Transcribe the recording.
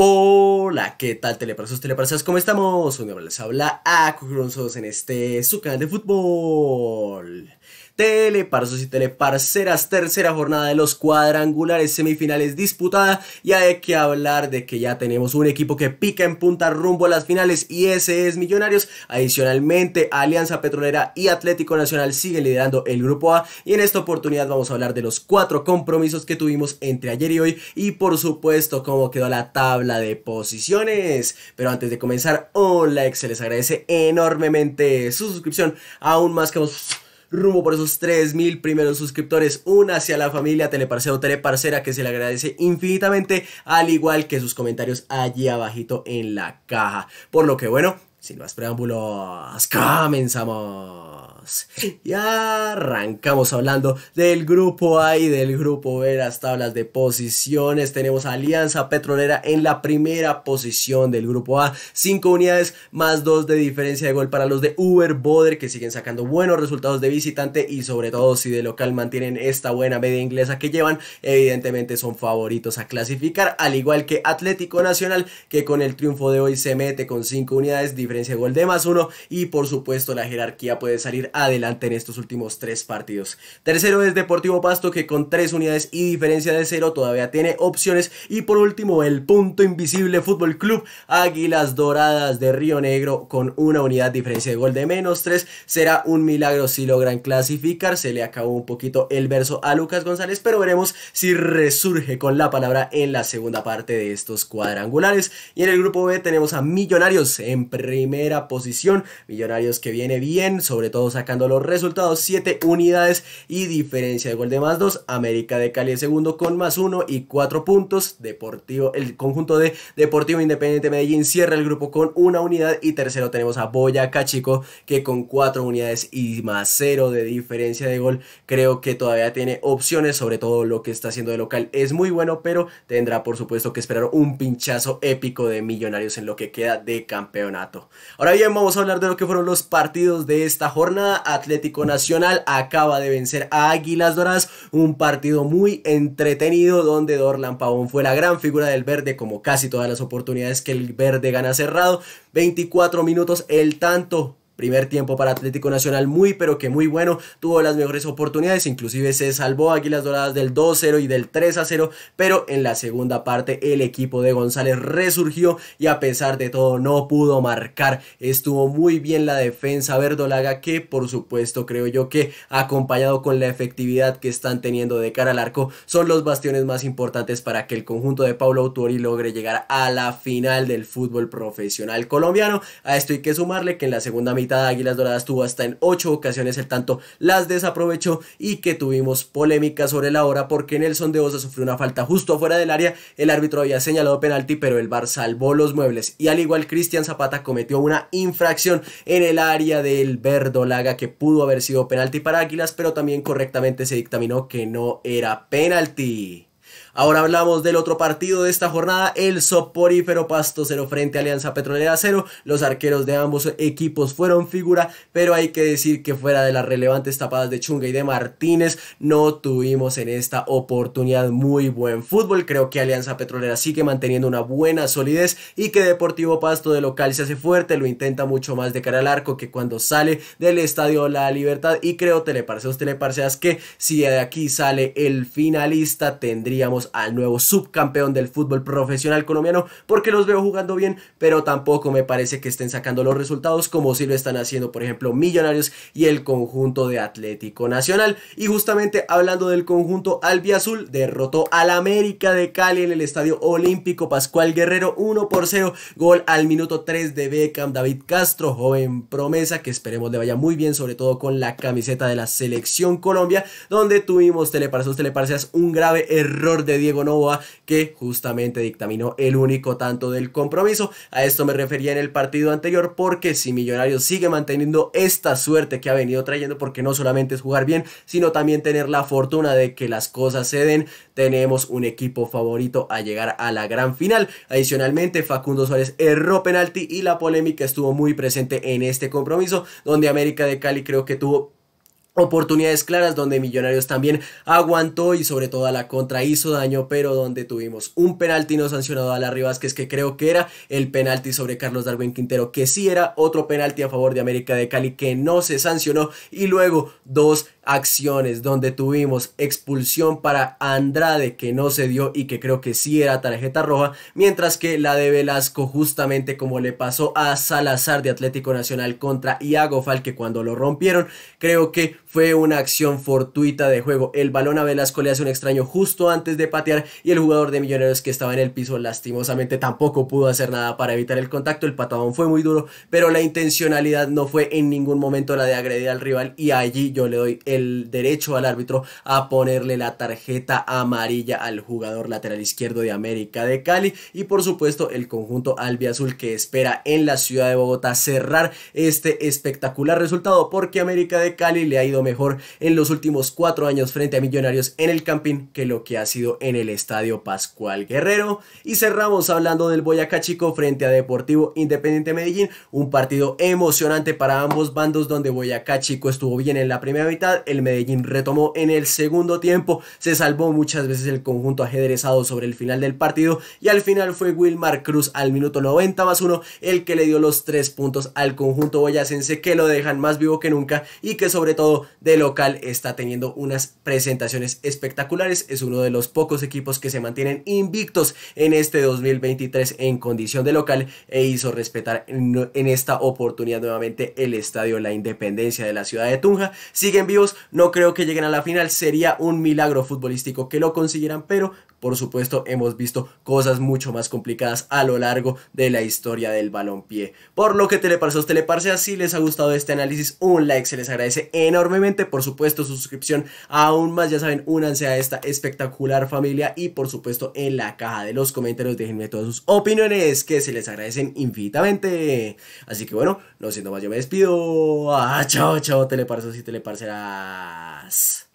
Hola, ¿qué tal teleprazos, teleprazos? ¿Cómo estamos? Hoy les habla a en este, su canal de fútbol. Teleparsos y teleparceras, tercera jornada de los cuadrangulares semifinales disputada y hay que hablar de que ya tenemos un equipo que pica en punta rumbo a las finales y ese es Millonarios. Adicionalmente, Alianza Petrolera y Atlético Nacional siguen liderando el grupo A y en esta oportunidad vamos a hablar de los cuatro compromisos que tuvimos entre ayer y hoy y por supuesto cómo quedó la tabla de posiciones. Pero antes de comenzar, un like, se les agradece enormemente su suscripción, aún más que rumbo por esos 3.000 primeros suscriptores. una hacia la familia Teleparcero Teleparcera que se le agradece infinitamente, al igual que sus comentarios allí abajito en la caja. Por lo que bueno, sin más preámbulos, comenzamos. Y arrancamos hablando del grupo A y del grupo B, las tablas de posiciones. Tenemos Alianza Petrolera en la primera posición del grupo A. Cinco unidades más dos de diferencia de gol para los de Uber Boder que siguen sacando buenos resultados de visitante y sobre todo si de local mantienen esta buena media inglesa que llevan, evidentemente son favoritos a clasificar, al igual que Atlético Nacional que con el triunfo de hoy se mete con cinco unidades, diferencia de gol de más uno y por supuesto la jerarquía puede salir a adelante en estos últimos tres partidos. Tercero es Deportivo Pasto que con tres unidades y diferencia de cero todavía tiene opciones. Y por último el punto invisible Fútbol Club Águilas Doradas de Río Negro con una unidad diferencia de gol de menos tres. Será un milagro si logran clasificar. Se le acabó un poquito el verso a Lucas González, pero veremos si resurge con la palabra en la segunda parte de estos cuadrangulares. Y en el grupo B tenemos a Millonarios en primera posición. Millonarios que viene bien, sobre todo sacando los resultados, 7 unidades y diferencia de gol de más 2, América de Cali segundo con más 1 y 4 puntos, Deportivo, el conjunto de Deportivo Independiente Medellín cierra el grupo con una unidad y tercero tenemos a Boyacá Chico que con 4 unidades y más 0 de diferencia de gol creo que todavía tiene opciones, sobre todo lo que está haciendo de local es muy bueno, pero tendrá por supuesto que esperar un pinchazo épico de Millonarios en lo que queda de campeonato. Ahora bien, vamos a hablar de lo que fueron los partidos de esta jornada. Atlético Nacional acaba de vencer a Águilas Doradas, un partido muy entretenido donde Dorlan Pavón fue la gran figura del verde como casi todas las oportunidades que el verde gana cerrado. 24 minutos el tanto Primer tiempo para Atlético Nacional muy pero que muy bueno, tuvo las mejores oportunidades, inclusive se salvó Águilas Doradas del 2-0 y del 3-0, pero en la segunda parte el equipo de González resurgió y a pesar de todo no pudo marcar. Estuvo muy bien la defensa verdolaga que por supuesto creo yo que acompañado con la efectividad que están teniendo de cara al arco son los bastiones más importantes para que el conjunto de Paulo Autori logre llegar a la final del fútbol profesional colombiano. A esto hay que sumarle que en la segunda mitad de Águilas Doradas tuvo hasta en ocho ocasiones el tanto, las desaprovechó y que tuvimos polémica sobre la hora porque Nelson de Osa sufrió una falta justo afuera del área, el árbitro había señalado penalti pero el bar salvó los muebles y al igual Cristian Zapata cometió una infracción en el área del Verdolaga que pudo haber sido penalti para Águilas pero también correctamente se dictaminó que no era penalti. Ahora hablamos del otro partido de esta jornada, el Soporífero Pasto Cero frente a Alianza Petrolera Cero, Los arqueros de ambos equipos fueron figura, pero hay que decir que fuera de las relevantes tapadas de Chunga y de Martínez, no tuvimos en esta oportunidad muy buen fútbol. Creo que Alianza Petrolera sigue manteniendo una buena solidez y que Deportivo Pasto de local se hace fuerte, lo intenta mucho más de cara al arco que cuando sale del estadio La Libertad. Y creo, teleparseos, teleparseas, que si de aquí sale el finalista, tendríamos al nuevo subcampeón del fútbol profesional colombiano porque los veo jugando bien, pero tampoco me parece que estén sacando los resultados como si lo están haciendo, por ejemplo, Millonarios y el conjunto de Atlético Nacional. Y justamente hablando del conjunto albiazul, derrotó al América de Cali en el Estadio Olímpico Pascual Guerrero 1 por 0, gol al minuto 3 de Beckham David Castro, joven promesa que esperemos le vaya muy bien, sobre todo con la camiseta de la selección Colombia, donde tuvimos le teleparcias, un grave error de Diego Novoa que justamente dictaminó el único tanto del compromiso. A esto me refería en el partido anterior porque si Millonarios sigue manteniendo esta suerte que ha venido trayendo porque no solamente es jugar bien sino también tener la fortuna de que las cosas ceden. tenemos un equipo favorito a llegar a la gran final. Adicionalmente Facundo Suárez erró penalti y la polémica estuvo muy presente en este compromiso donde América de Cali creo que tuvo oportunidades claras donde Millonarios también aguantó y sobre todo a la contra hizo daño, pero donde tuvimos un penalti no sancionado a la Vázquez que creo que era el penalti sobre Carlos Darwin Quintero que sí era otro penalti a favor de América de Cali que no se sancionó y luego dos acciones donde tuvimos expulsión para Andrade que no se dio y que creo que sí era tarjeta roja, mientras que la de Velasco justamente como le pasó a Salazar de Atlético Nacional contra Iago Falque cuando lo rompieron creo que fue una acción fortuita de juego. El balón a Velasco le hace un extraño justo antes de patear y el jugador de Millonarios que estaba en el piso lastimosamente tampoco pudo hacer nada para evitar el contacto. El patadón fue muy duro, pero la intencionalidad no fue en ningún momento la de agredir al rival y allí yo le doy el el derecho al árbitro a ponerle la tarjeta amarilla al jugador lateral izquierdo de América de Cali y por supuesto el conjunto albiazul que espera en la ciudad de Bogotá cerrar este espectacular resultado porque América de Cali le ha ido mejor en los últimos cuatro años frente a Millonarios en el camping que lo que ha sido en el Estadio Pascual Guerrero y cerramos hablando del Boyacá Chico frente a Deportivo Independiente Medellín un partido emocionante para ambos bandos donde Boyacá Chico estuvo bien en la primera mitad el Medellín retomó en el segundo tiempo, se salvó muchas veces el conjunto ajedrezado sobre el final del partido y al final fue Wilmar Cruz al minuto 90 más 1 el que le dio los tres puntos al conjunto boyacense que lo dejan más vivo que nunca y que sobre todo de local está teniendo unas presentaciones espectaculares, es uno de los pocos equipos que se mantienen invictos en este 2023 en condición de local e hizo respetar en esta oportunidad nuevamente el estadio La Independencia de la ciudad de Tunja. Siguen vivos, no creo que lleguen a la final. Sería un milagro futbolístico que lo consiguieran, pero por supuesto, hemos visto cosas mucho más complicadas a lo largo de la historia del balompié. Por lo que teleparseos, teleparseas, si les ha gustado este análisis, un like se les agradece enormemente. Por supuesto, su suscripción aún más, ya saben, únanse a esta espectacular familia y por supuesto en la caja de los comentarios déjenme todas sus opiniones que se les agradecen infinitamente. Así que bueno, no siendo más, yo me despido. Ah, chao, chao, teleparseos y teleparceras.